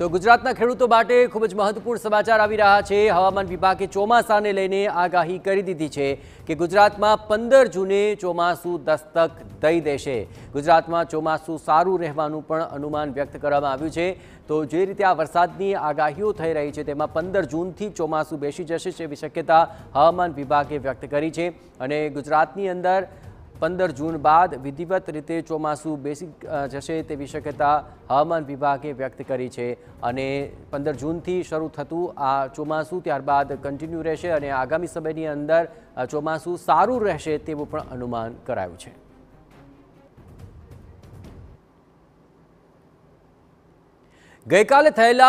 તો ગુજરાતના ખેડૂતો માટે ખૂબ જ મહત્વપૂર્ણ સમાચાર આવી રહ્યા છે હવામાન વિભાગે ચોમાસાને લઈને આગાહી કરી દીધી છે કે ગુજરાતમાં પંદર જૂને ચોમાસું દસ્તક દઈ દેશે ગુજરાતમાં ચોમાસું સારું રહેવાનું પણ અનુમાન વ્યક્ત કરવામાં આવ્યું છે તો જે રીતે આ વરસાદની આગાહીઓ થઈ રહી છે તેમાં પંદર જૂનથી ચોમાસું બેસી જશે તેવી શક્યતા હવામાન વિભાગે વ્યક્ત કરી છે અને ગુજરાતની અંદર પંદર જૂન બાદ વિધિવત રીતે ચોમાસું બેસી જશે તેવી શક્યતા હવામાન વિભાગે વ્યક્ત કરી છે અને પંદર જૂનથી શરૂ થતું આ ચોમાસું ત્યારબાદ કન્ટિન્યુ રહેશે અને આગામી સમયની અંદર ચોમાસું સારું રહેશે તેવું પણ અનુમાન કરાયું છે ગઈકાલે થયેલા